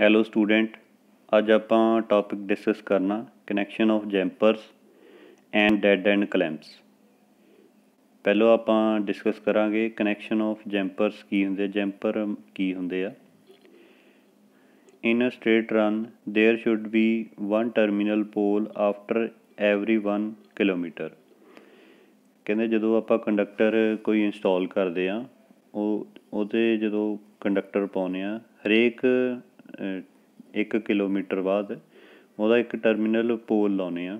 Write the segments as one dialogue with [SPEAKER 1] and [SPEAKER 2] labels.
[SPEAKER 1] Hello student ਅੱਜ ਆਪਾਂ topic discuss ਕਰਨਾ connection of jumpers and dead end clamps ਪਹਿਲੋ ਆਪਾਂ ਡਿਸਕਸ ਕਰਾਂਗੇ ਕਨੈਕਸ਼ਨ ਆਫ ਜੈਂਪਰਸ ਕੀ ਹੁੰਦੇ ਜੈਂਪਰ ਕੀ ਹੁੰਦੇ ਆ in uh straight run there should be one terminal pole after every 1 kilometre ਕਹਿੰਦੇ ਜਦੋਂ ਆਪਾਂ ਕੰਡਕਟਰ ਕੋਈ ਇੰਸਟਾਲ ਕਰਦੇ ਆ ਉਹ ਉਹਦੇ ਜਦੋਂ ਕੰਡਕਟਰ ਪਾਉਨੇ ਆ ਹਰੇਕ 1 ਕਿਲੋਮੀਟਰ ਬਾਅਦ ਉਹਦਾ ਇੱਕ ਟਰਮੀਨਲ ਪੋਲ ਲਾਉਂਦੇ ਹਾਂ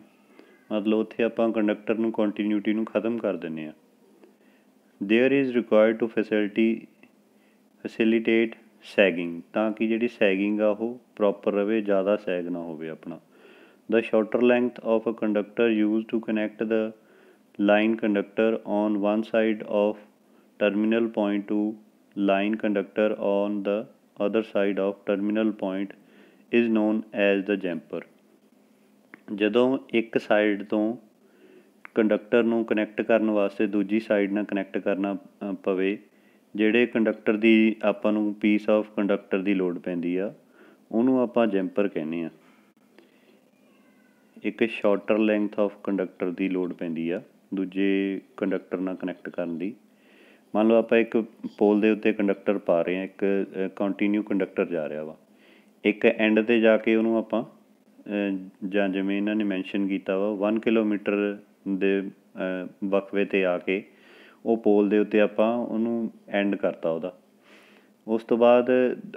[SPEAKER 1] ਮਤਲਬ ਉੱਥੇ ਆਪਾਂ ਕੰਡਕਟਰ ਨੂੰ ਕੰਟੀਨਿਊਟੀ ਨੂੰ ਖਤਮ ਕਰ ਦਿੰਦੇ ਹਾਂ there is required to facility facilitate sagging ਤਾਂ ਕਿ ਜਿਹੜੀ ਸੈਗਿੰਗ ਆ ਉਹ ਪ੍ਰੋਪਰ ਰਵੇ ਜ਼ਿਆਦਾ ਸੈਗ ਨਾ ਹੋਵੇ ਆਪਣਾ the shorter length of a conductor use to connect the line conductor on one side of terminal point to line conductor on the other side of terminal point is known as the jumper ਜਦੋਂ ਇੱਕ side ਤੋਂ conductor ਨੂੰ connect ਕਰਨ ਵਾਸਤੇ ਦੂਜੀ side ਨਾਲ connect ਕਰਨਾ ਪਵੇ ਜਿਹੜੇ ਕੰਡਕਟਰ ਦੀ ਆਪਾਂ ਨੂੰ ਪੀਸ ਆਫ ਕੰਡਕਟਰ ਦੀ ਲੋਡ ਪੈਂਦੀ ਆ ਉਹਨੂੰ ਆਪਾਂ ਜੈਂਪਰ ਕਹਿੰਦੇ ਆ ਇੱਕ ਸ਼ਾਰਟਰ ਲੈਂਥ ਆਫ ਕੰਡਕਟਰ ਦੀ ਲੋਡ ਪੈਂਦੀ ਆ ਦੂਜੇ ਕੰਡਕਟਰ ਨਾਲ ਕਨੈਕਟ ਕਰਨ ਦੀ ਮੰਨ ਲਓ ਆਪਾਂ ਇੱਕ ਪੋਲ ਦੇ ਉੱਤੇ ਕੰਡਕਟਰ ਪਾ ਰਹੇ ਹਾਂ ਇੱਕ ਕੰਟੀਨਿਊ ਕੰਡਕਟਰ ਜਾ ਰਿਹਾ ਵਾ ਇੱਕ ਐਂਡ ਤੇ ਜਾ ਕੇ ਉਹਨੂੰ ਆਪਾਂ ਜਾਂ ਜਿਵੇਂ ਇਹਨਾਂ ਨੇ ਮੈਂਸ਼ਨ ਕੀਤਾ ਵਾ 1 ਕਿਲੋਮੀਟਰ ਦੇ ਵਕਵੇ ਤੇ ਆ ਕੇ ਉਹ ਪੋਲ ਦੇ ਉੱਤੇ ਆਪਾਂ ਉਹਨੂੰ ਐਂਡ ਕਰਤਾ ਉਹਦਾ ਉਸ ਤੋਂ ਬਾਅਦ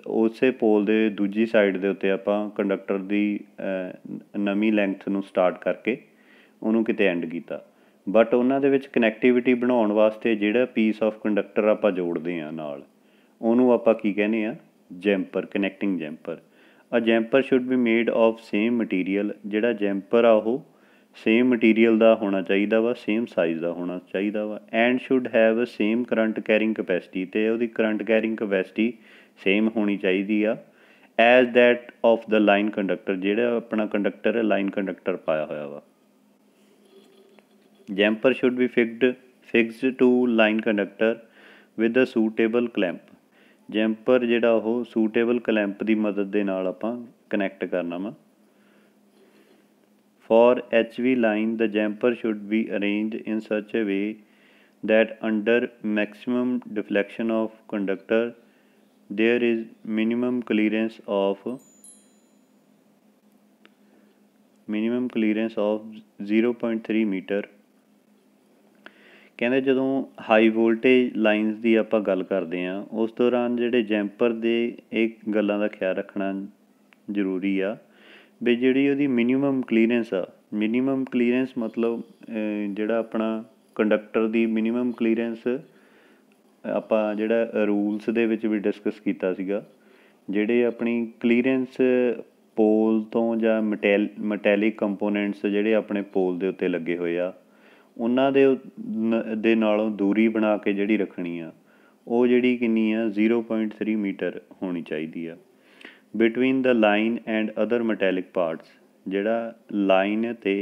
[SPEAKER 1] ਉਸੇ ਪੋਲ ਦੇ ਦੂਜੀ ਸਾਈਡ ਦੇ ਉੱਤੇ ਆਪਾਂ ਕੰਡਕਟਰ ਦੀ ਨਵੀਂ ਲੈਂਥ ਨੂੰ ਸਟਾਰਟ ਕਰਕੇ ਉਹਨੂੰ ਕਿਤੇ ਐਂਡ ਕੀਤਾ ਬਟ ਉਹਨਾਂ ਦੇ ਵਿੱਚ ਕਨੈਕਟੀਵਿਟੀ ਬਣਾਉਣ ਵਾਸਤੇ ਜਿਹੜਾ ਪੀਸ ਆਫ ਕੰਡਕਟਰ ਆਪਾਂ ਜੋੜਦੇ ਆ ਨਾਲ ਉਹਨੂੰ ਆਪਾਂ ਕੀ ਕਹਿੰਦੇ ਆ jumper connecting jumper uh jumper should be made of same material ਜਿਹੜਾ ਜੈਂਪਰ ਆ ਉਹ ਸੇਮ ਮਟੀਰੀਅਲ ਦਾ ਹੋਣਾ ਚਾਹੀਦਾ ਵਾ ਸੇਮ ਸਾਈਜ਼ ਦਾ ਹੋਣਾ ਚਾਹੀਦਾ ਵਾ and should have same current carrying capacity ਤੇ ਉਹਦੀ ਕਰੰਟ ਕੈਰਿੰਗ ਕਪੈਸਿਟੀ ਸੇਮ ਹੋਣੀ ਚਾਹੀਦੀ ਆ as that of the line conductor ਜਿਹੜਾ ਆਪਣਾ ਕੰਡਕਟਰ ਹੈ ਲਾਈਨ ਕੰਡਕਟਰ ਪਾਇਆ ਹੋਇਆ ਵਾ Jumper should be fixed, fixed to line conductor with a suitable clamp. jumper ਜਿਹੜਾ oh suitable clamp di madad de naal ਆਪਾਂ connect karna va for HV line the jumper should be arranged in such a way that under maximum deflection of conductor there is minimum clearance of minimum clearance of 0.3 meter ਕਹਿੰਦੇ ਜਦੋਂ high voltage lines ਦੀ ਆਪਾਂ ਗੱਲ ਕਰਦੇ ਆ ਉਸ ਦੌਰਾਨ ਜਿਹੜੇ jumper ਦੇ ਇੱਕ ਗੱਲਾਂ ਦਾ ਖਿਆਲ ਰੱਖਣਾ ਜ਼ਰੂਰੀ ਆ ਵੀ ਜਿਹੜੀ ਉਹਦੀ ਮਿਨੀਮਮ ਕਲੀਅਰੈਂਸ ਆ ਮਿਨੀਮਮ ਕਲੀਅਰੈਂਸ ਮਤਲਬ ਜਿਹੜਾ ਆਪਣਾ ਕੰਡਕਟਰ ਦੀ ਮਿਨੀਮਮ ਕਲੀਅਰੈਂਸ ਆਪਾਂ ਜਿਹੜਾ ਰੂਲਸ ਦੇ ਵਿੱਚ ਵੀ ਡਿਸਕਸ ਕੀਤਾ ਸੀਗਾ ਜਿਹੜੇ ਆਪਣੀ ਕਲੀਅਰੈਂਸ ਪੋਲ ਤੋਂ ਜਾਂ ਮੈਟੈਲਿਕ ਕੰਪੋਨੈਂਟਸ ਜਿਹੜੇ ਆਪਣੇ ਪੋਲ ਦੇ ਉੱਤੇ ਲੱਗੇ ਹੋਏ ਆ ਉਹਨਾਂ ਦੇ ਨ ਦੇ ਨਾਲੋਂ ਦੂਰੀ ਬਣਾ ਕੇ ਜਿਹੜੀ ਰੱਖਣੀ ਆ ਉਹ ਜਿਹੜੀ ਕਿੰਨੀ ਆ ਜ਼ੀਰੋ ਪੁਆਇੰਟ ਥ੍ਰੀ ਮੀਟਰ ਹੋਣੀ ਚਾਹੀਦੀ ਆ between the line and other metallic parts ਜਿਹੜਾ ਲਾਈਨ ਤੇ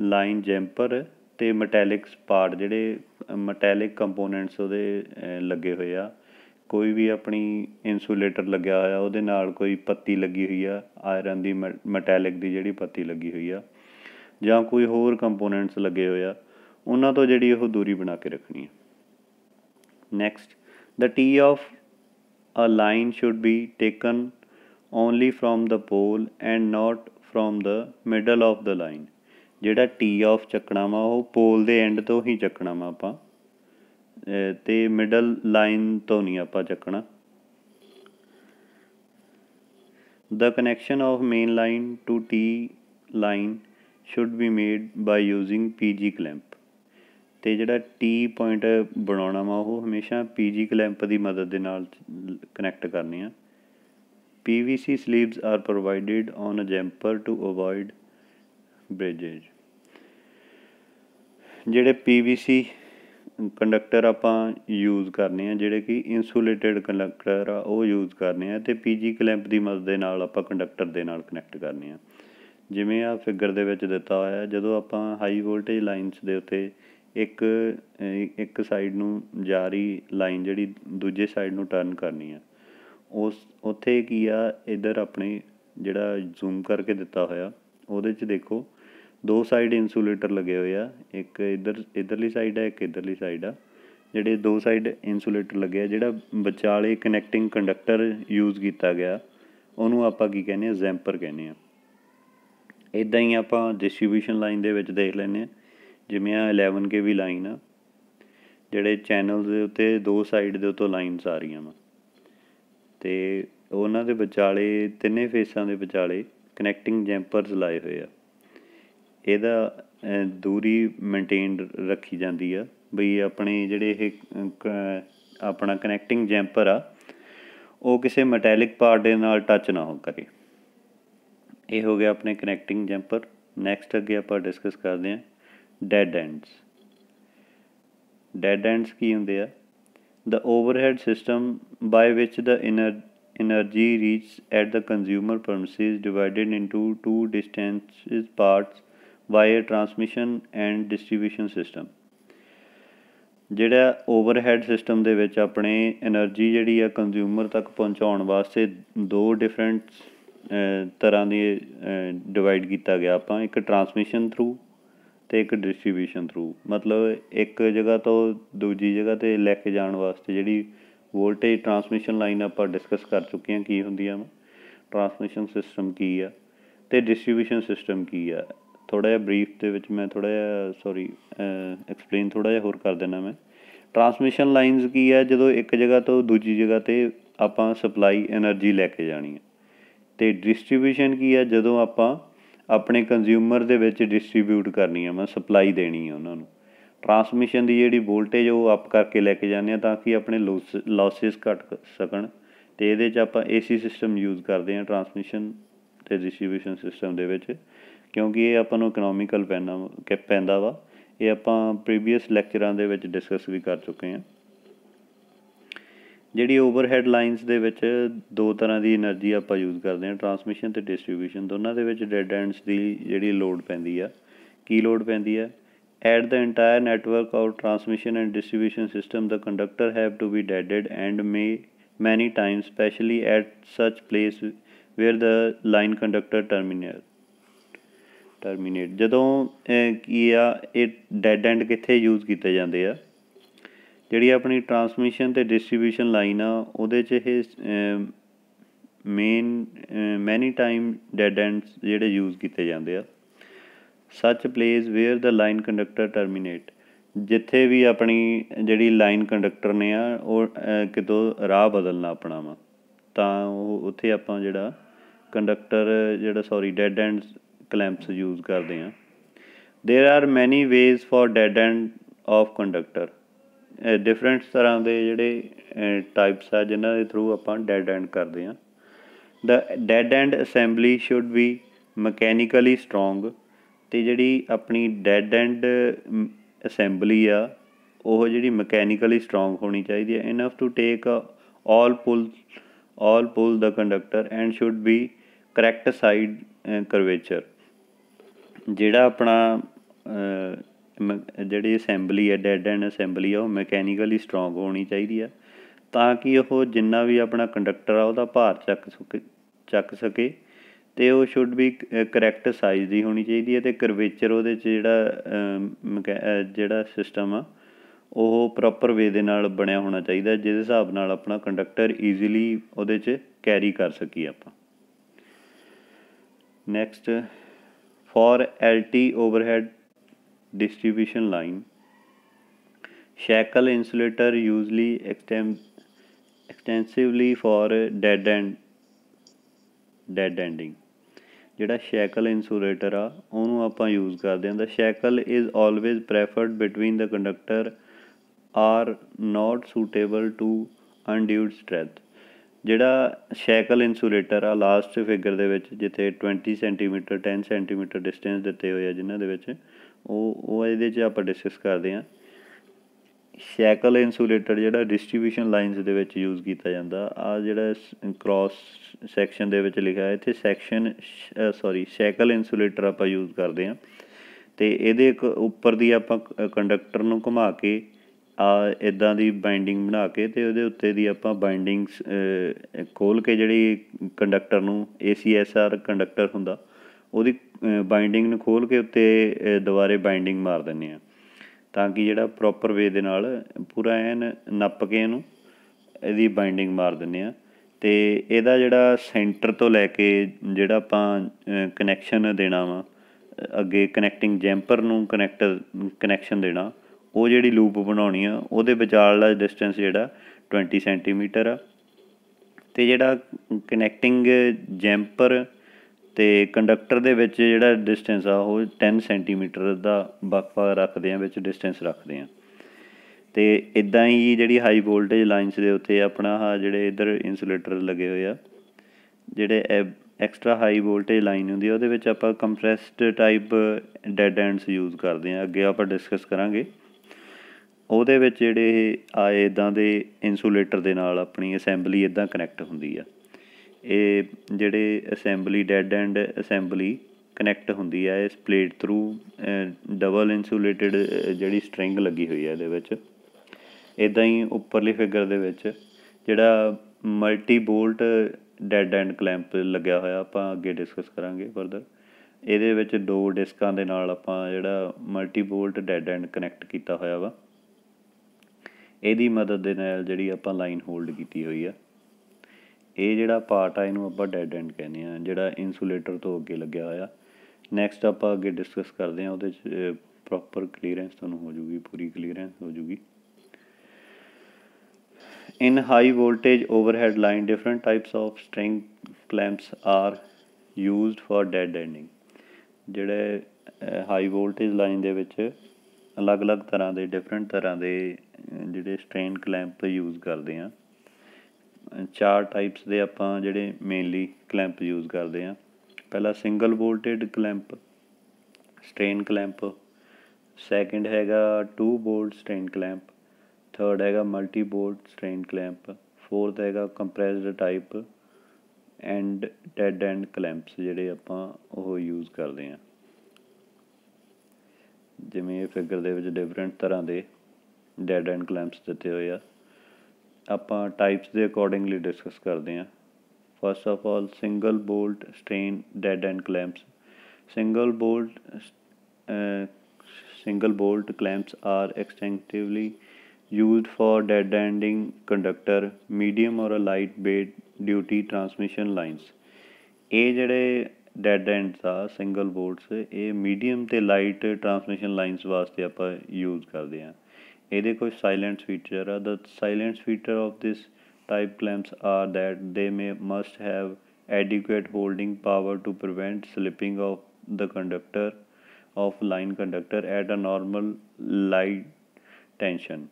[SPEAKER 1] ਲਾਈਨ ਜੈਂਪਰ ਤੇ ਮੈਟੈਲਿਕਸ ਪਾਰਟ ਜਿਹੜੇ ਮੈਟੈਲਿਕ ਕੰਪੋਨੈਂਟਸ ਉਹਦੇ ਲੱਗੇ ਹੋਏ ਆ ਕੋਈ ਵੀ ਆਪਣੀ ਇਨਸੂਲੇਟਰ ਲੱਗਿਆ ਹੋਇਆ ਉਹਦੇ ਨਾਲ ਕੋਈ ਪੱਤੀ ਲੱਗੀ ਹੋਈ ਆ ਆਇਰਨ ਦੀ ਮੈਟੈਲਿਕ ਦੀ ਜਿਹੜੀ ਪੱਤੀ ਲੱਗੀ ਹੋਈ ਆ ਜਾਂ ਕੋਈ ਹੋਰ ਕੰਪੋਨੈਂਟਸ ਲੱਗੇ ਹੋਏ ਆ ਉਹਨਾਂ ਤੋਂ ਜਿਹੜੀ ਉਹ ਦੂਰੀ ਬਣਾ ਕੇ ਰੱਖਣੀ ਹੈ next the tee off a line should be taken only from the pole and not from the middle of the line ਜਿਹੜਾ ਟੀ ਆਫ ਚੱਕਣਾ ਵਾ ਉਹ ਪੋਲ ਦੇ ਐਂਡ ਤੋਂ ਹੀ ਚੱਕਣਾ ਵਾ ਆਪਾਂ ਤੇ ਮਿਡਲ ਲਾਈਨ ਤੋਂ ਨਹੀਂ ਆਪਾਂ ਚੱਕਣਾ the connection of main line to tee line should be made by using PG clamp ਅਤੇ ਜਿਹੜਾ ਟੀ ਪੁਆਇੰਟ ਬਣਾਉਣਾ ਵਾ ਉਹ ਹਮੇਸ਼ਾ ਪੀਜੀ ਕਲੈਂਪ ਦੀ ਮਦਦ ਦੇ ਨਾਲ ਕਨੈਕਟ ਕਰਨੀ ਆ PVC sleeves are provided on a jumper to avoid breakage ਜਿਹੜੇ PVC ਕੰਡਕਟਰ ਆਪਾਂ ਯੂਜ਼ ਕਰਨੇ ਆ ਜਿਹੜੇ ਕਿ ਇਨਸੂਲੇਟਡ ਕੰਡਕਟਰ ਆ ਉਹ ਯੂਜ਼ ਕਰਨੇ ਆ ਤੇ PG ਕਲੈਂਪ ਦੀ ਮਦਦ ਦੇ ਨਾਲ ਆਪਾਂ ਕੰਡਕਟਰ ਦੇ ਨਾਲ ਕਨੈਕਟ ਕਰਨੇ ਆ ਜਿਵੇਂ ਆ ਫਿਗਰ ਦੇ ਵਿੱਚ ਦਿੱਤਾ ਹੋਇਆ ਜਦੋਂ ਆਪਾਂ ਹਾਈ ਵੋਲਟੇਜ ਲਾਈਨਸ ਦੇ ਉੱਤੇ ਇੱਕ ਇੱਕ ਸਾਈਡ ਨੂੰ ਜਾ ਰਹੀ ਲਾਈਨ ਜਿਹੜੀ ਦੂਜੇ ਸਾਈਡ ਨੂੰ ਟਰਨ ਕਰਨੀ ਆ ਉਸ ਉੱਥੇ ਕੀ ਆ ਇਧਰ ਆਪਣੇ ਜਿਹੜਾ ਜ਼ੂਮ ਕਰਕੇ ਦਿੱਤਾ ਹੋਇਆ ਉਹਦੇ 'ਚ ਦੇਖੋ ਦੋ ਸਾਈਡ ਇਨਸੂਲੇਟਰ ਲੱਗੇ ਹੋਏ ਆ ਇੱਕ ਇਧਰ ਇਧਰਲੀ ਸਾਈਡ ਆ ਇੱਕ ਇਧਰਲੀ ਸਾਈਡ ਆ ਜਿਹੜੇ ਦੋ ਸਾਈਡ ਇਨਸੂਲੇਟਰ ਲੱਗੇ ਆ ਜਿਹੜਾ ਵਿਚਾਲੇ ਕਨੈਕਟਿੰਗ ਕੰਡਕਟਰ ਯੂਜ਼ ਕੀਤਾ ਗਿਆ ਉਹਨੂੰ ਆਪਾਂ ਕੀ ਕਹਿੰਦੇ ਆ ਜ਼ੈਂਪਰ ਕਹਿੰਦੇ ਆ ਇਦਾਂ ਹੀ ਆਪਾਂ ਡਿਸਟ੍ਰੀਬਿਊਸ਼ਨ ਲਾਈਨ ਦੇ ਵਿੱਚ ਦੇਖ ਲੈਂਦੇ ਆ ਜਿਵੇਂ ਆ 11 ਕੇਵੀ ਲਾਈਨ ਆ ਜਿਹੜੇ ਚੈਨਲ ਦੇ ਉੱਤੇ ਦੋ ਸਾਈਡ ਦੇ ਉੱਤੋਂ ਲਾਈਨਸ ਆ ਰਹੀਆਂ ਵਾ ਤੇ ਉਹਨਾਂ ਦੇ ਵਿਚਾਲੇ ਤਿੰਨੇ ਫੇਸਾਂ ਦੇ ਵਿਚਾਲੇ ਕਨੈਕਟਿੰਗ ਜੈਂਪਰਸ ਲਾਏ ਹੋਏ ਆ ਇਹਦਾ ਦੂਰੀ ਮੇਨਟੇਨਡ ਰੱਖੀ ਜਾਂਦੀ ਆ ਬਈ ਆਪਣੇ ਜਿਹੜੇ ਇਹ ਆਪਣਾ ਕਨੈਕਟਿੰਗ ਜੈਂਪਰ ਆ ਉਹ ਕਿਸੇ ਮੈਟੈਲਿਕ ਪਾਰਟ ਦੇ ਨਾਲ ਟੱਚ ਨਾ ਹੋ ਕਰੇ ਇਹ ਹੋ ਗਿਆ ਆਪਣੇ ਕਨੈਕਟਿੰਗ ਜੰਪਰ ਨੈਕਸਟ ਅੱਗੇ ਆਪਾਂ ਡਿਸਕਸ ਕਰਦੇ ਹਾਂ ਡੈਡ ਐਂਡਸ ਡੈਡ ਐਂਡਸ ਕੀ ਹੁੰਦੇ ਆ the overhead system by which the inner energy reach at the consumer premises divided into two distances parts wire transmission and distribution system ਜਿਹੜਾ overhead system ਦੇ ਵਿੱਚ ਆਪਣੇ એનર્ਜੀ ਜਿਹੜੀ ਆ ਕੰਜ਼ਿਊਮਰ ਤੱਕ ਪਹੁੰਚਾਉਣ ਵਾਸਤੇ ਦੋ ਡਿਫਰੈਂਟ ਤਰ੍ਹਾਂ ਦੇ ਡਿਵਾਈਡ ਕੀਤਾ ਗਿਆ ਆਪਾਂ ਇੱਕ ਟਰਾਂਸਮਿਸ਼ਨ ਥਰੂ ਤੇ ਇੱਕ ਡਿਸਟ੍ਰੀਬਿਊਸ਼ਨ ਥਰੂ ਮਤਲਬ ਇੱਕ ਜਗ੍ਹਾ ਤੋਂ ਦੂਜੀ ਜਗ੍ਹਾ 'ਤੇ ਲੈ ਕੇ ਜਾਣ ਵਾਸਤੇ ਜਿਹੜੀ ਵੋਲਟੇਜ ਟਰਾਂਸਮਿਸ਼ਨ ਲਾਈਨ ਆਪਾਂ ਡਿਸਕਸ ਕਰ ਚੁੱਕੇ ਹਾਂ ਕੀ ਹੁੰਦੀਆਂ ਆ ਟਰਾਂਸਮਿਸ਼ਨ ਸਿਸਟਮ ਕੀ ਆ ਤੇ ਡਿਸਟ੍ਰੀਬਿਊਸ਼ਨ ਸਿਸਟਮ ਕੀ ਆ ਥੋੜਾ ਜਿਹਾ ਬਰੀਫ ਦੇ ਵਿੱਚ ਮੈਂ ਥੋੜਾ ਜਿਹਾ ਸੌਰੀ ਐਕਸਪਲੇਨ ਥੋੜਾ ਜਿਹਾ ਹੋਰ ਕਰ ਦੇਣਾ ਮੈਂ ਟਰਾਂਸਮਿਸ਼ਨ ਲਾਈਨਸ ਕੀ ਆ ਜਦੋਂ ਇੱਕ ਜਗ੍ਹਾ ਤੋਂ ਦੂਜੀ ਜਗ੍ਹਾ 'ਤੇ ਆਪਾਂ ਸਪਲਾਈ એનર્ਜੀ ਲੈ ਕੇ ਜਾਣੀ ਹੈ ਤੇ ਡਿਸਟ੍ਰੀਬਿਊਸ਼ਨ ਕੀ ਹੈ ਜਦੋਂ ਆਪਾਂ ਆਪਣੇ ਕੰਜ਼ਿਊਮਰ ਦੇ ਵਿੱਚ ਡਿਸਟ੍ਰੀਬਿਊਟ ਕਰਨੀ ਹੈ ਮੈਂ ਸਪਲਾਈ ਦੇਣੀ ਹੈ ਉਹਨਾਂ ਨੂੰ ਟਰਾਂਸਮਿਸ਼ਨ ਦੀ ਜਿਹੜੀ ਵੋਲਟੇਜ ਉਹ ਅਪ ਕਰਕੇ ਲੈ ਕੇ ਜਾਂਦੇ ਆ ਤਾਂ ਕਿ ਆਪਣੇ ਲਾਸਸ ਘਟ ਸਕਣ ਤੇ ਇਹਦੇ 'ਚ ਆਪਾਂ ਏਸੀ ਸਿਸਟਮ ਯੂਜ਼ ਕਰਦੇ ਆ ਟਰਾਂਸਮਿਸ਼ਨ ਤੇ ਡਿਸਟ੍ਰੀਬਿਊਸ਼ਨ ਸਿਸਟਮ ਦੇ ਵਿੱਚ ਕਿਉਂਕਿ ਇਹ ਆਪਾਂ ਨੂੰ ਇਕਨੋਮਿਕਲ ਪੈਂਦਾ ਕਿ ਪੈਂਦਾ ਵਾ ਇਹ ਆਪਾਂ ਪ੍ਰੀਵੀਅਸ ਲੈਕਚਰਾਂ ਦੇ ਵਿੱਚ ਡਿਸਕਸ ਵੀ ਕਰ ਚੁੱਕੇ ਆ ਜਿਹੜੀ ਓਵਰਹੈਡ ਲਾਈਨਸ ਦੇ ਵਿੱਚ ਦੋ ਤਰ੍ਹਾਂ ਦੀ એનર્ਜੀ ਆਪਾਂ ਯੂਜ਼ ਕਰਦੇ ਹਾਂ ਟਰਾਂਸਮਿਸ਼ਨ ਤੇ ਡਿਸਟ੍ਰੀਬਿਊਸ਼ਨ ਦੋਨਾਂ ਦੇ ਵਿੱਚ ਡੈਡ ਐਂਡਸ ਦੀ ਜਿਹੜੀ ਲੋਡ ਪੈਂਦੀ ਆ ਕੀ ਲੋਡ ਪੈਂਦੀ ਆ at the entire network of transmission and distribution system the conductor have to be ਡੈਡਡ and may many time specially at such place where the line conductor terminate terminate ਜਦੋਂ ਕੀ ਆ ਇਹ ਡੈਡ ਐਂਡ ਕਿੱਥੇ ਯੂਜ਼ ਕੀਤੇ ਜਾਂਦੇ ਆ ਜਿਹੜੀ ਆਪਣੀ ਟਰਾਂਸਮਿਸ਼ਨ ਤੇ ਡਿਸਟ੍ਰੀਬਿਊਸ਼ਨ ਲਾਈਨ ਆ ਉਹਦੇ 'ਚ ਇਹ main many time dead ends ਜਿਹੜੇ ਯੂਜ਼ ਕੀਤੇ ਜਾਂਦੇ ਆ such place where the line conductor terminate ਜਿੱਥੇ ਵੀ ਆਪਣੀ ਜਿਹੜੀ ਲਾਈਨ ਕੰਡਕਟਰ ਨੇ ਆ ਉਹ ਕਿਤੋਂ ਰਾਹ ਬਦਲਣਾ ਆਪਣਾ ਵਾ ਤਾਂ ਉਹ ਉੱਥੇ ਆਪਾਂ ਜਿਹੜਾ ਕੰਡਕਟਰ ਜਿਹੜਾ sorry dead ends clamps use ਕਰਦੇ ਆ there are many ways for dead end of conductor different ਤਰ੍ਹਾਂ ਦੇ ਜਿਹੜੇ ਟਾਈਪਸ ਆ ਜਿਨ੍ਹਾਂ ਦੇ ਥਰੂ ਆਪਾਂ ਡੈਡ ਐਂਡ ਕਰਦੇ ਆ the dead end assembly should be mechanically strong ਤੇ ਜਿਹੜੀ ਆਪਣੀ ਡੈਡ ਐਂਡ ਅਸੈਂਬਲੀ ਆ ਉਹ ਜਿਹੜੀ ਮਕੈਨੀਕਲੀ ਸਟਰੋਂਗ ਹੋਣੀ ਚਾਹੀਦੀ ਹੈ enough to take all pull all pull the conductor and should be correct side curvature ਜਿਹੜਾ ਆਪਣਾ ਜਿਹੜੀ ਅਸੈਂਬਲੀ ਹੈ ਡੈਡ ਐਂਡ ਅਸੈਂਬਲੀ ਆ ਉਹ ਮਕੈਨੀਕਲੀ ਸਟਰੋਂਗ ਹੋਣੀ ਚਾਹੀਦੀ ਆ ਤਾਂ ਕਿ ਉਹ ਜਿੰਨਾ ਵੀ ਆਪਣਾ ਕੰਡਕਟਰ ਆ ਉਹਦਾ ਭਾਰ ਚੱਕ ਸਕੇ ਚੱਕ ਸਕੇ ਤੇ ਉਹ ਸ਼ੁੱਡ ਬੀ ਕਰੈਕਟ ਸਾਈਜ਼ ਦੀ ਹੋਣੀ ਚਾਹੀਦੀ ਹੈ ਤੇ ਕਰਵੇਚਰ ਉਹਦੇ 'ਚ ਜਿਹੜਾ ਜਿਹੜਾ ਸਿਸਟਮ ਆ ਉਹ ਪ੍ਰੋਪਰ ਵੇ ਦੇ ਨਾਲ ਬਣਿਆ ਹੋਣਾ ਚਾਹੀਦਾ ਜਿਹਦੇ ਹਿਸਾਬ ਨਾਲ ਆਪਣਾ ਕੰਡਕਟਰ ਈਜ਼ੀਲੀ ਉਹਦੇ 'ਚ ਕੈਰੀ ਕਰ ਸਕੀ ਆਪਾਂ next for LT overhead distribution line. Shackle insulator usually extend, extensively for dead end dead ending. ਜਿਹੜਾ ਸ਼ੈਕਲ ਇਨਸੂਲੇਟਰ ਆ ਉਹਨੂੰ ਆਪਾਂ ਯੂਜ਼ ਕਰਦੇ ਹਾਂ the shackle is always preferred between the conductor are not suitable to undue strength ਜਿਹੜਾ shackle insulator ਆ last figure ਦੇ ਵਿੱਚ ਜਿੱਥੇ 20 ਸੈਂਟੀਮੀਟਰ 10 ਸੈਂਟੀਮੀਟਰ ਡਿਸਟੈਂਸ ਦਿੱਤੇ ਹੋਏ ਆ ਜਿਨ੍ਹਾਂ ਦੇ ਵਿੱਚ ਉਹ ਉਹ ਇਹਦੇ 'ਚ ਆਪਾਂ ਡਿਸਕਸ ਕਰਦੇ ਹਾਂ ਸ਼ੈਕਲ ਇਨਸੂਲੇਟਰ ਜਿਹੜਾ ਡਿਸਟ੍ਰੀਬਿਊਸ਼ਨ ਲਾਈਨਸ ਦੇ ਵਿੱਚ ਯੂਜ਼ ਕੀਤਾ ਜਾਂਦਾ ਆ ਜਿਹੜਾ ਕ੍ਰਾਸ ਸੈਕਸ਼ਨ ਦੇ ਵਿੱਚ ਲਿਖਿਆ ਹੈ ਇੱਥੇ ਸੈਕਸ਼ਨ ਸੌਰੀ ਸ਼ੈਕਲ ਇਨਸੂਲੇਟਰ ਆਪਾਂ ਯੂਜ਼ ਕਰਦੇ ਹਾਂ ਤੇ ਇਹਦੇ ਇੱਕ ਉੱਪਰ ਦੀ ਆਪਾਂ ਕੰਡਕਟਰ ਨੂੰ ਘੁਮਾ ਕੇ ਆ ਇਦਾਂ ਦੀ ਬਾਈਂਡਿੰਗ ਬਣਾ ਕੇ ਤੇ ਉਹਦੇ ਉੱਤੇ ਦੀ ਆਪਾਂ ਬਾਈਂਡਿੰਗਸ ਖੋਲ ਕੇ ਜਿਹੜੀ ਕੰਡਕਟਰ ਨੂੰ ਏਸੀਐਸਆਰ ਕੰਡਕਟਰ ਹੁੰਦਾ ਉਹਦੀ ਬਾਈਂਡਿੰਗ ਨੂੰ ਖੋਲ ਕੇ ਉੱਤੇ ਦੁਬਾਰੇ ਬਾਈਂਡਿੰਗ ਮਾਰ ਦਿੰਦੇ ਆ ਤਾਂ ਕਿ ਜਿਹੜਾ ਪ੍ਰੋਪਰ ਵੇ ਦੇ ਨਾਲ ਪੂਰਾ ਐਨ ਨੱਪ ਕੇ ਇਹਨੂੰ ਇਹਦੀ ਬਾਈਂਡਿੰਗ ਮਾਰ ਦਿੰਦੇ ਆ ਤੇ ਇਹਦਾ ਜਿਹੜਾ ਸੈਂਟਰ ਤੋਂ ਲੈ ਕੇ ਜਿਹੜਾ ਆਪਾਂ ਕਨੈਕਸ਼ਨ ਦੇਣਾ ਵਾ ਅੱਗੇ ਕਨੈਕਟਿੰਗ ਜੈਂਪਰ ਨੂੰ ਕਨੈਕਟ ਕਨੈਕਸ਼ਨ ਦੇਣਾ ਉਹ ਜਿਹੜੀ ਲੂਪ ਬਣਾਉਣੀ ਆ ਉਹਦੇ ਵਿਚਾਰਲਾ ਡਿਸਟੈਂਸ ਜਿਹੜਾ 20 ਸੈਂਟੀਮੀਟਰ ਆ ਤੇ ਜਿਹੜਾ ਕਨੈਕਟਿੰਗ ਜੈਂਪਰ ਤੇ ਕੰਡਕਟਰ ਦੇ ਵਿੱਚ ਜਿਹੜਾ ਡਿਸਟੈਂਸ ਆ ਉਹ 10 ਸੈਂਟੀਮੀਟਰ ਦਾ ਵਕਫਾ ਰੱਖਦੇ ਆ ਵਿੱਚ ਡਿਸਟੈਂਸ ਰੱਖਦੇ ਆ ਤੇ ਇਦਾਂ ਹੀ ਜਿਹੜੀ ਹਾਈ ਵੋਲਟੇਜ ਲਾਈਨਸ ਦੇ ਉੱਤੇ ਆਪਣਾ ਆ ਜਿਹੜੇ ਇਧਰ ਇਨਸੂਲੇਟਰ ਲੱਗੇ ਹੋਏ ਆ ਜਿਹੜੇ ਐਕਸਟਰਾ ਹਾਈ ਵੋਲਟੇਜ ਲਾਈਨ ਹੁੰਦੀ ਆ ਉਹਦੇ ਵਿੱਚ ਆਪਾਂ compressed type dead ends use ਕਰਦੇ ਆ ਅੱਗੇ ਆਪਾਂ ਡਿਸਕਸ ਕਰਾਂਗੇ ਉਹਦੇ ਵਿੱਚ ਜਿਹੜੇ ਆਏ ਇਦਾਂ ਦੇ ਇਨਸੂਲੇਟਰ ਦੇ ਨਾਲ ਆਪਣੀ ਅਸੈਂਬਲੀ ਇਦਾਂ ਕਨੈਕਟ ਹੁੰਦੀ ਆ ਇਹ ਜਿਹੜੇ assembly dead end assembly connect ਹੁੰਦੀ ਹੈ ਇਸ ਪਲੇਟ ਥਰੂ ਡਬਲ ਇਨਸੂਲੇਟਡ ਜਿਹੜੀ ਸਟ੍ਰਿੰਗ ਲੱਗੀ ਹੋਈ ਹੈ ਇਹਦੇ ਵਿੱਚ ਇਦਾਂ ਹੀ ਉੱਪਰਲੀ ਫਿਗਰ ਦੇ ਵਿੱਚ ਜਿਹੜਾ multi bolt dead end clamp ਲੱਗਿਆ ਹੋਇਆ ਆਪਾਂ ਅੱਗੇ ਡਿਸਕਸ ਕਰਾਂਗੇ ਫਰਦਰ ਇਹਦੇ ਵਿੱਚ ਦੋ ਡਿਸਕਾਂ ਦੇ ਨਾਲ ਆਪਾਂ ਜਿਹੜਾ multi bolt dead end connect ਕੀਤਾ ਹੋਇਆ ਵਾ ਇਹਦੀ ਮਦਦ ਦੇ ਨਾਲ ਜਿਹੜੀ ਆਪਾਂ ਲਾਈਨ ਹੋਲਡ ਕੀਤੀ ਹੋਈ ਆ ਇਹ ਜਿਹੜਾ ਪਾਰਟ ਆ ਇਹਨੂੰ ਆਪਾਂ ਡੈਡ ਐਂਡ ਕਹਿੰਦੇ ਆ ਜਿਹੜਾ ਇਨਸੂਲੇਟਰ ਤੋਂ ਅੱਗੇ ਲੱਗਿਆ ਹੋਇਆ ਨੈਕਸਟ ਆਪਾਂ ਅੱਗੇ ਡਿਸਕਸ ਕਰਦੇ ਆ ਉਹਦੇ ਚ ਪ੍ਰੋਪਰ ਕਲੀਅਰੈਂਸ ਤੁਹਾਨੂੰ ਹੋ ਜੂਗੀ ਪੂਰੀ ਕਲੀਅਰੈਂਸ ਹੋ ਜੂਗੀ in high voltage overhead line different types of string clamps are used for dead ending ਜਿਹੜੇ ਹਾਈ ਵੋਲਟੇਜ ਲਾਈਨ ਦੇ ਵਿੱਚ ਅਲੱਗ-ਅਲੱਗ ਤਰ੍ਹਾਂ ਦੇ ਡਿਫਰੈਂਟ ਤਰ੍ਹਾਂ ਦੇ ਜਿਹੜੇ ਸਟ੍ਰੇਨ ਕਲੈਂਪ ਯੂਜ਼ ਕਰਦੇ ਆ ਚਾਰ ਟਾਈਪਸ ਦੇ ਆਪਾਂ ਜਿਹੜੇ ਮੇਨਲੀ ਕਲੈਂਪ ਯੂਜ਼ ਕਰਦੇ ਆ ਪਹਿਲਾ single bolted clamp strain clamp second ਹੈਗਾ 2 ਬੋਲਟ ਸਟ੍ਰੇਨ ਕਲੈਂਪ ਥਰਡ ਹੈਗਾ multi bolt strain clamp fourth ਹੈਗਾ compressed type and dead end clamps ਜਿਹੜੇ ਆਪਾਂ ਉਹ ਯੂਜ਼ ਕਰਦੇ ਆ ਜਿਵੇਂ ਇਹ ਫਿਗਰ ਦੇ ਵਿੱਚ ਡਿਫਰੈਂਟ ਤਰ੍ਹਾਂ ਦੇ ਡੈਡ ਐਂਡ ਕਲੈਂਪਸ ਦਿੱਤੇ ਹੋਏ ਆ ਆਪਾਂ ਟਾਈਪਸ ਦੇ ਅਕੋਰਡਿੰਗਲੀ ਡਿਸਕਸ ਕਰਦੇ ਹਾਂ first of all single bolt strain dead end clamps single bolt single bolt clamps are extensively used for dead ending conductor medium or uh light weight duty transmission lines ਇਹ ਜਿਹੜੇ dead ends ਆ single bolts ਇਹ medium ਤੇ light transmission lines ਵਾਸਤੇ ਆਪਾਂ use ਕਰਦੇ ਆ ਇਹਦੇ ਕੋਈ ਸਾਇਲੈਂਟ ਫੀਚਰ ਆ the salient feature of this type clamps are that they may must have adequate holding power to prevent slipping of the conductor of line conductor at a normal light tension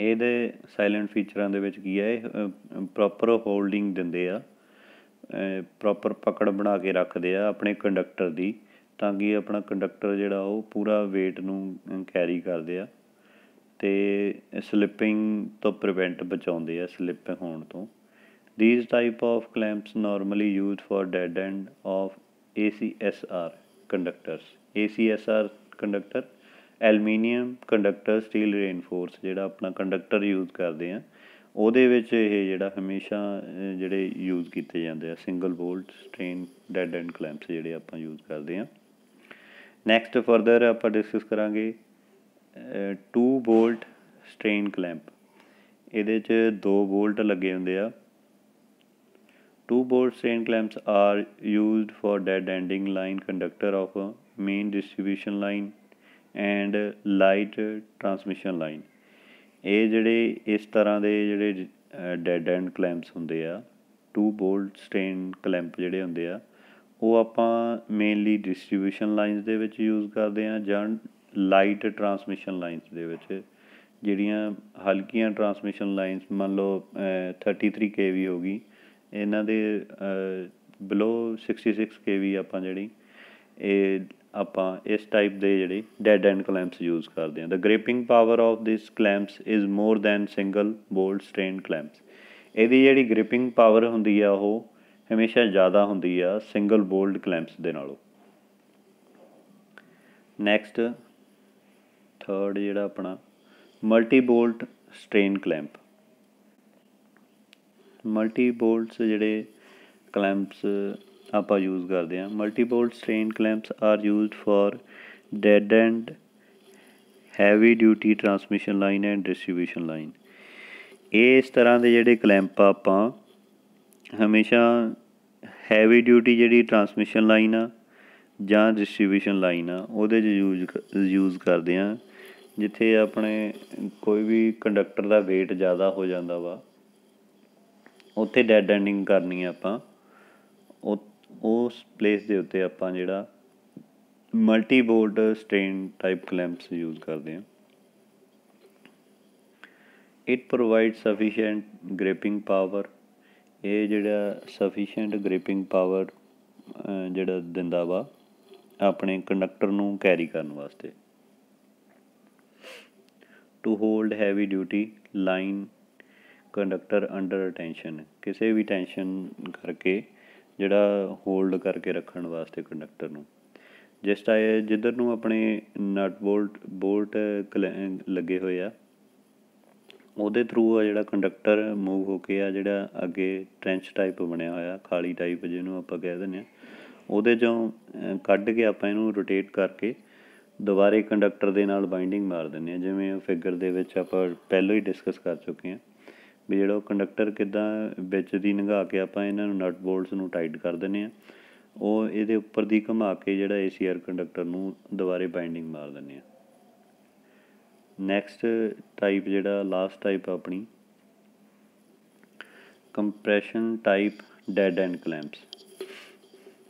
[SPEAKER 1] ਇਹਦੇ salient ਫੀਚਰਾਂ ਦੇ ਵਿੱਚ ਕੀ ਹੈ ਇਹ proper holding ਦਿੰਦੇ ਆ proper ਪਕੜ ਬਣਾ ਕੇ ਰੱਖਦੇ ਆ ਆਪਣੇ ਕੰਡਕਟਰ ਦੀ ਤਾਂ ਕਿ ਆਪਣਾ ਕੰਡਕਟਰ ਜਿਹੜਾ ਉਹ ਪੂਰਾ weight ਨੂੰ ਕੈਰੀ ਕਰਦੇ ਆ ਤੇ ਸਲਿਪਿੰਗ ਤੋਂ ਪ੍ਰੀਵੈਂਟ ਬਚਾਉਂਦੇ ਆ ਸਲਿਪ ਹੋਣ ਤੋਂ these type of clamps normally used for dead end of A C S R conductors A C S R conductor aluminium conductor steel reinforce ਜਿਹੜਾ ਆਪਣਾ ਕੰਡਕਟਰ ਯੂਜ਼ ਕਰਦੇ ਆ ਉਹਦੇ ਵਿੱਚ ਇਹ ਜਿਹੜਾ ਹਮੇਸ਼ਾ ਜਿਹੜੇ ਯੂਜ਼ ਕੀਤੇ ਜਾਂਦੇ ਆ single bolt strain dead end clamps ਜਿਹੜੇ ਆਪਾਂ ਯੂਜ਼ ਕਰਦੇ ਆ ਨੈਕਸਟ ਫਰਦਰ ਆਪਾਂ ਡਿਸਕਸ ਕਰਾਂਗੇ 2 ਬੋਲਟ ਸਟ੍ਰੇਨ ਕਲੈਂਪ ਇਹਦੇ 'ਚ 2 ਬੋਲਟ ਲੱਗੇ ਹੁੰਦੇ ਆ 2 bolt strain clamps are used for dead ending line conductor of main distribution line and light transmission line ਇਹ ਜਿਹੜੇ ਇਸ ਤਰ੍ਹਾਂ ਦੇ ਜਿਹੜੇ ਡੈਡ ਐਂਡ ਕਲੈਂਪਸ ਹੁੰਦੇ ਆ 2 ਬੋਲਟ ਸਟ੍ਰੇਨ ਕਲੈਂਪ ਜਿਹੜੇ ਹੁੰਦੇ ਆ ਉਹ ਆਪਾਂ ਮੇਨਲੀ ਡਿਸਟ੍ਰੀਬਿਊਸ਼ਨ ਲਾਈਨਸ ਦੇ ਵਿੱਚ ਯੂਜ਼ ਕਰਦੇ ਆ ਜਾਂ ਲਾਈਟ ਟਰਾਂਸਮਿਸ਼ਨ ਲਾਈਨਸ ਦੇ ਵਿੱਚ ਜਿਹੜੀਆਂ ਹਲਕੀਆਂ ਟਰਾਂਸਮਿਸ਼ਨ ਲਾਈਨਸ ਮੰਨ ਲਓ 33 ਕੇਵੀ ਹੋ ਗਈ ਇਹਨਾਂ ਦੇ ਬਿਲੋ 66 ਕੇਵੀ ਆਪਾਂ ਜਿਹੜੀ ਇਹ ਆਪਾਂ ਇਸ ਟਾਈਪ ਦੇ ਜਿਹੜੇ ਡੈਡ ਐਂਡ ਕਲੈਂਪਸ ਯੂਜ਼ ਕਰਦੇ ਹਾਂ the gripping power of this clamps is more than single bolt strain clamps ਇਹਦੀ ਜਿਹੜੀ ਗ੍ਰਿਪਿੰਗ ਪਾਵਰ ਹੁੰਦੀ ਆ ਉਹ ਹਮੇਸ਼ਾ ਜ਼ਿਆਦਾ ਹੁੰਦੀ ਆ ਸਿੰਗਲ ਬੋਲਟ ਕਲੈਂਪਸ ਦੇ ਨਾਲੋਂ ਨੈਕਸਟ ਥਰਡ ਜਿਹੜਾ ਆਪਣਾ multi bolt strain clamp multi bolts ਜਿਹੜੇ ਕਲੈਂਪਸ ਆਪਾਂ ਯੂਜ਼ ਕਰਦੇ ਆ multi bolt strain clamps are used for dead end heavy duty transmission line and distribution line ਇਸ ਤਰ੍ਹਾਂ ਦੇ ਜਿਹੜੇ ਕਲੈਂਪ ਆਪਾਂ ਹਮੇਸ਼ਾ ਹੈਵੀ ਡਿਊਟੀ ਜਿਹੜੀ ਟਰਾਂਸਮਿਸ਼ਨ ਲਾਈਨ ਆ ਜਾਂ ਡਿਸਟ੍ਰੀਬਿਊਸ਼ਨ ਲਾਈਨ ਆ ਉਹਦੇ 'ਚ ਯੂਜ਼ ਯੂਜ਼ ਕਰਦੇ ਆ ਜਿੱਥੇ ਆਪਣੇ ਕੋਈ ਵੀ ਕੰਡਕਟਰ ਦਾ weight ਜ਼ਿਆਦਾ ਹੋ ਜਾਂਦਾ ਵਾ ਉੱਥੇ ਡੈਡ ਐਂਡਿੰਗ ਕਰਨੀ ਆ ਆਪਾਂ ਉਸ ਪਲੇਸ ਦੇ ਉੱਤੇ ਆਪਾਂ ਜਿਹੜਾ multi bolt strain type clamps use ਕਰਦੇ ਹਾਂ it provide sufficient gripping power ਇਹ ਜਿਹੜਾ ਸਫੀਸ਼ੀਐਂਟ ਗ੍ਰਿਪਿੰਗ ਪਾਵਰ ਜਿਹੜਾ ਦਿੰਦਾ ਵਾ ਆਪਣੇ ਕੰਡਕਟਰ ਨੂੰ ਕੈਰੀ ਕਰਨ ਵਾਸਤੇ to hold heavy duty line conductor under tension ਕਿਸੇ ਵੀ ਟੈਂਸ਼ਨ ਕਰਕੇ ਜਿਹੜਾ ਹੋਲਡ ਕਰਕੇ ਰੱਖਣ ਵਾਸਤੇ ਕੰਡਕਟਰ ਨੂੰ ਜਿਸ ਟਾਇਰ ਜਿੱਧਰ ਨੂੰ ਆਪਣੇ ਨਟ ਬੋਲਟ ਬੋਲਟ ਲੱਗੇ ਹੋਏ ਆ ਉਹਦੇ ਥਰੂ ਆ ਜਿਹੜਾ ਕੰਡਕਟਰ ਮੂਵ ਹੋ ਕੇ ਆ ਜਿਹੜਾ ਅੱਗੇ ਟ੍ਰੈਂਚ ਟਾਈਪ ਬਣਿਆ ਹੋਇਆ ਖਾਲੀ ਟਾਈਪ ਜਿਹਨੂੰ ਆਪਾਂ ਕਹਿ ਦਿੰਦੇ ਆ ਉਹਦੇ ਚੋਂ ਕੱਢ ਕੇ ਆਪਾਂ ਇਹਨੂੰ ਰੋਟੇਟ ਕਰਕੇ ਦੁਬਾਰੇ ਕੰਡਕਟਰ ਦੇ ਨਾਲ ਬਾਈਂਡਿੰਗ ਮਾਰ ਦਿੰਦੇ ਆ ਜਿਵੇਂ ਉਹ ਫਿਗਰ ਦੇ ਵਿੱਚ ਆਪਾਂ ਪਹਿਲਾਂ ਹੀ ਡਿਸਕਸ ਕਰ ਚੁੱਕੇ ਆ ਵੀ ਜਿਹੜਾ ਕੰਡਕਟਰ ਕਿਦਾਂ ਵਿੱਚ ਦੀ ਨਗਾ ਕੇ ਆਪਾਂ ਇਹਨਾਂ ਨੂੰ ਨਟ ਬੋਲਟਸ ਨੂੰ ਟਾਈਟ ਕਰ ਦਿੰਦੇ ਆ ਉਹ ਇਹਦੇ ਉੱਪਰ ਦੀ ਘੁਮਾ ਕੇ ਜਿਹੜਾ ਏਸੀਆਰ ਕੰਡਕਟਰ ਨੂੰ ਦੁਬਾਰੇ ਬਾਈਂਡਿੰਗ ਮਾਰ ਦਿੰਦੇ ਆ ਨੈਕਸਟ ਟਾਈਪ ਜਿਹੜਾ ਲਾਸਟ ਟਾਈਪ ਆਪਣੀ compression type dead end clamps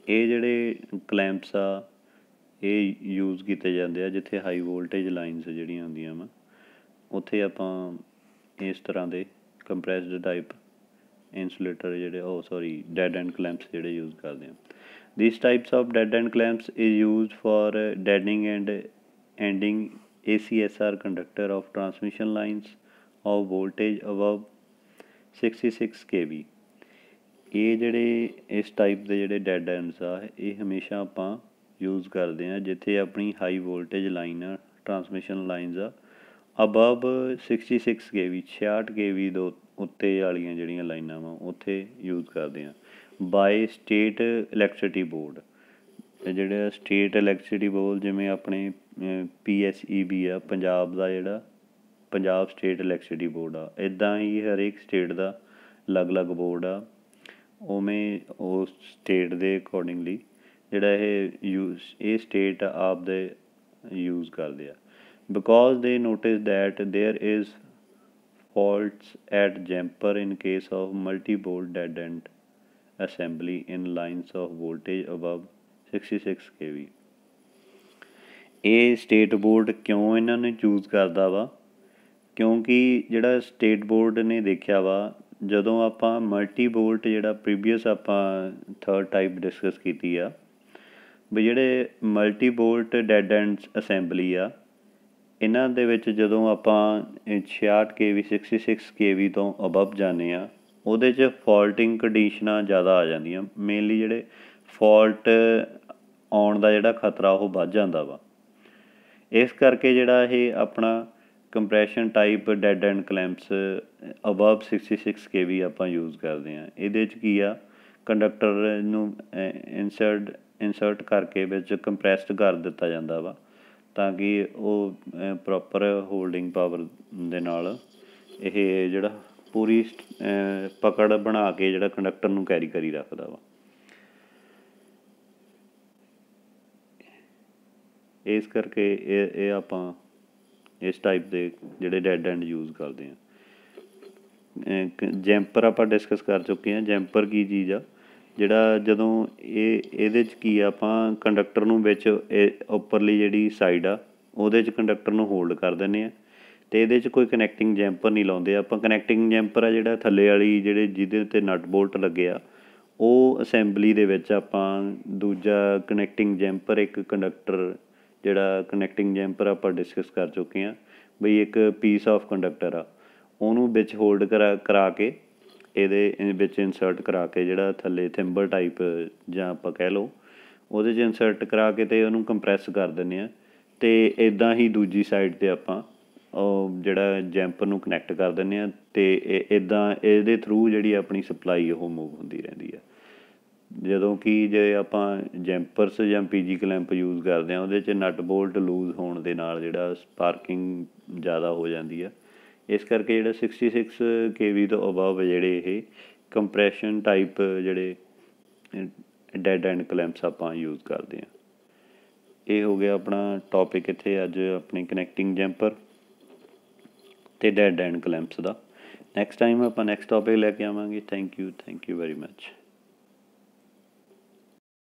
[SPEAKER 1] ਇਹ ਜਿਹੜੇ ਕਲੈਂਪਸ ਆ ਇਹ ਯੂਜ਼ ਕੀਤੇ ਜਾਂਦੇ ਆ ਜਿੱਥੇ ਹਾਈ ਵੋਲਟੇਜ ਲਾਈਨਸ ਜਿਹੜੀਆਂ ਹੁੰਦੀਆਂ ਵਾ ਉੱਥੇ ਆਪਾਂ ਇਸ ਤਰ੍ਹਾਂ ਦੇ ਕੰਪਰੈਸਡ ਟਾਈਪ ਇਨਸੂਲੇਟਰ ਜਿਹੜੇ ਉਹ ਸੌਰੀ ਡੈਡ ਐਂਡ ਕਲੈਂਪਸ ਜਿਹੜੇ ਯੂਜ਼ ਕਰਦੇ ਆ these types of dead end clamps is used for deading end ending ACSR conductor of transmission lines of voltage above 66 kV ਇਹ ਜਿਹੜੇ ਇਸ ਟਾਈਪ ਦੇ ਜਿਹੜੇ ਡੈਡ ਐਂਡਸ ਆ ਇਹ ਹਮੇਸ਼ਾ ਆਪਾਂ ਯੂਜ਼ ਕਰਦੇ ਹਾਂ ਜਿੱਥੇ ਆਪਣੀ high voltage line transmission lines ਆ ਅਬਵ 66 ਕੇਵੀ ਕੇ ਵੀ ਛਿਆਹਠ ਕੇ ਵੀ ਦੇ ਉੱਤੇ ਵਾਲੀਆਂ ਜਿਹੜੀਆਂ ਲਾਈਨਾਂ ਵਾ ਉੱਥੇ ਯੂਜ਼ ਕਰਦੇ ਹਾਂ ਬਾਈ ਸਟੇਟ ਇਲੈਕਟ੍ਰਿਸਿਟੀ ਬੋਰਡ ਜਿਹੜਾ ਸਟੇਟ ਇਲੈਕਟ੍ਰਿਸਿਟੀ ਬੋਰਡ ਜਿਵੇਂ ਆਪਣੇ ਪੀਐਸਈਬੀ e ਆ ਪੰਜਾਬ ਦਾ ਜਿਹੜਾ ਪੰਜਾਬ ਸਟੇਟ ਇਲੈਕਟ੍ਰਿਸਿਟੀ ਬੋਰਡ ਆ ਇਦਾਂ ਹੀ ਹਰੇਕ ਸਟੇਟ ਦਾ ਅਲੱਗ-ਅਲੱਗ ਬੋਰਡ ਆ ਉਵੇਂ ਉਸ ਸਟੇਟ ਦੇ ਅਕੋਰਡਿੰਗਲੀ ਜਿਹੜਾ ਇਹ ਯੂਜ਼ ਇਹ ਸਟੇਟ ਦੇ ਯੂਜ਼ ਕਰਦੇ ਆ because they notice that there is faults at jumper in case of multi bolt dead end assembly in lines of voltage above 66 kV ਇਹ ਸਟੇਟ ਬੋਰਡ ਕਿਉਂ ਇਹਨਾਂ ਨੇ ਚੂਜ਼ ਕਰਦਾ ਵਾ ਕਿਉਂਕਿ ਜਿਹੜਾ ਸਟੇਟ ਬੋਰਡ ਨੇ ਦੇਖਿਆ ਵਾ ਜਦੋਂ ਆਪਾਂ ਮਲਟੀ ਬੋਲਟ ਜਿਹੜਾ ਪ੍ਰੀਵੀਅਸ ਆਪਾਂ ਥਰਡ ਟਾਈਪ ਡਿਸਕਸ ਕੀਤੀ ਆ ਵੀ ਜਿਹੜੇ multi bolt dead ends assembly ਆ ਇਹਨਾਂ ਦੇ ਵਿੱਚ ਜਦੋਂ ਆਪਾਂ 66 kV 66 kV ਤੋਂ ਅਬਵ ਜਾਂਦੇ ਆ ਉਹਦੇ 'ਚ ਫਾਲਟਿੰਗ ਕੰਡੀਸ਼ਨਾਂ ਜ਼ਿਆਦਾ ਆ ਜਾਂਦੀਆਂ ਮੇਨਲੀ ਜਿਹੜੇ ਫਾਲਟ ਆਉਣ ਦਾ ਜਿਹੜਾ ਖਤਰਾ ਉਹ ਵੱਧ ਜਾਂਦਾ ਵਾ ਇਸ ਕਰਕੇ ਜਿਹੜਾ ਇਹ ਆਪਣਾ compression type dead end clamps above 66 kV ਆਪਾਂ ਯੂਜ਼ ਕਰਦੇ ਆ ਇਹਦੇ 'ਚ ਕੀ ਆ ਕੰਡਕਟਰ ਨੂੰ ਇਨਸਰਟ ਇਨਸਰਟ ਕਰਕੇ ਵਿੱਚ ਕੰਪਰੈਸਡ ਕਰ ਦਿੱਤਾ ਜਾਂਦਾ ਵਾ ਤਾਂ ਕਿ ਉਹ ਪ੍ਰੋਪਰ ਹੋਲਡਿੰਗ ਪਾਵਰ ਦੇ ਨਾਲ ਇਹ ਜਿਹੜਾ ਪੂਰੀ ਪਕੜ ਬਣਾ ਕੇ ਜਿਹੜਾ ਕੰਡਕਟਰ ਨੂੰ ਕੈਰੀ ਕਰੀ ਰੱਖਦਾ ਵਾ ਇਸ ਕਰਕੇ ਇਹ ਇਹ ਆਪਾਂ ਇਸ ਟਾਈਪ ਦੇ ਜਿਹੜੇ ਡੈਡ ਐਂਡ ਯੂਜ਼ ਕਰਦੇ ਆ ਜੈਂਪਰ ਆਪਾਂ ਡਿਸਕਸ ਕਰ ਚੁੱਕੇ ਆ ਜੈਂਪਰ ਕੀ ਚੀਜ਼ ਆ ਜਿਹੜਾ ਜਦੋਂ ਇਹ ਇਹਦੇ 'ਚ ਕੀ ਆਪਾਂ ਕੰਡਕਟਰ ਨੂੰ ਵਿੱਚ ਇਹ ਉੱਪਰਲੀ ਜਿਹੜੀ ਸਾਈਡ ਆ ਉਹਦੇ 'ਚ ਕੰਡਕਟਰ ਨੂੰ ਹੋਲਡ ਕਰ ਦਿੰਨੇ ਆ ਤੇ ਇਹਦੇ 'ਚ ਕੋਈ ਕਨੈਕਟਿੰਗ ਜੈਂਪਰ ਨਹੀਂ ਲਾਉਂਦੇ ਆਪਾਂ ਕਨੈਕਟਿੰਗ ਜੈਂਪਰ ਆ ਜਿਹੜਾ ਥੱਲੇ ਵਾਲੀ ਜਿਹੜੇ ਜਿਹਦੇ ਉੱਤੇ ਨਟ ਬੋਲਟ ਲੱਗਿਆ ਉਹ ਅਸੈਂਬਲੀ ਦੇ ਵਿੱਚ ਆਪਾਂ ਦੂਜਾ ਕਨੈਕਟਿੰਗ ਜੈਂਪਰ ਇੱਕ ਕੰਡਕਟਰ ਜਿਹੜਾ ਕਨੈਕਟਿੰਗ ਜੈਂਪਰ ਆਪਾਂ ਡਿਸਕਸ ਕਰ ਚੁੱਕੇ ਆ ਬਈ ਇੱਕ ਪੀਸ ਆਫ ਕੰਡਕਟਰ ਆ ਉਹਨੂੰ ਵਿੱਚ ਹੋਲਡ ਕਰਾ ਕਰਾ ਕੇ ਇਹਦੇ ਵਿੱਚ ਇਨਸਰਟ ਕਰਾ ਕੇ ਜਿਹੜਾ ਥੱਲੇ ਥਿੰਬਲ ਟਾਈਪ ਜਾਂ ਆਪਾਂ ਕਹਿ ਲਓ ਉਹਦੇ 'ਚ ਇਨਸਰਟ ਕਰਾ ਕੇ ਤੇ ਉਹਨੂੰ ਕੰਪਰੈਸ ਕਰ ਦਿੰਨੇ ਆ ਤੇ ਇਦਾਂ ਹੀ ਦੂਜੀ ਸਾਈਡ ਤੇ ਆਪਾਂ ਉਹ ਜਿਹੜਾ ਜੈਂਪਰ ਨੂੰ ਕਨੈਕਟ ਕਰ ਦਿੰਨੇ ਆ ਤੇ ਇਦਾਂ ਇਹਦੇ ਥਰੂ ਜਿਹੜੀ ਆਪਣੀ ਸਪਲਾਈ ਉਹ ਮੂਵ ਹੁੰਦੀ ਰਹਿੰਦੀ ਆ ਜਦੋਂ ਕਿ ਜੇ ਆਪਾਂ ਜੈਂਪਰਸ ਜਾਂ ਪੀਜੀ ਕਲੈਂਪ ਯੂਜ਼ ਕਰਦੇ ਆ ਉਹਦੇ 'ਚ ਨਟ ਬੋਲਟ ਲੂਜ਼ ਹੋਣ ਦੇ ਨਾਲ ਜਿਹੜਾ ਸਪਾਰਕਿੰਗ ਜ਼ਿਆਦਾ ਹੋ ਜਾਂਦੀ ਆ ਇਸ ਕਰਕੇ ਜਿਹੜਾ 66 kV ਤੋਂ ਅਬਵ ਜਿਹੜੇ ਇਹ ਕੰਪਰੈਸ਼ਨ ਟਾਈਪ ਜਿਹੜੇ ਡੈਡ ਐਂਡ ਕਲੈਂਪਸ ਆਪਾਂ ਯੂਜ਼ ਕਰਦੇ ਆ ਇਹ ਹੋ ਗਿਆ ਆਪਣਾ ਟੌਪਿਕ ਇੱਥੇ ਅੱਜ ਆਪਣੇ ਕਨੈਕਟਿੰਗ ਜੈਂਪਰ ਤੇ ਡੈਡ ਐਂਡ ਕਲੈਂਪਸ ਦਾ ਨੈਕਸਟ ਟਾਈਮ ਆਪਾਂ ਨੈਕਸਟ ਟੌਪਿਕ ਲੈ ਕੇ ਆਵਾਂਗੇ thank you thank you very much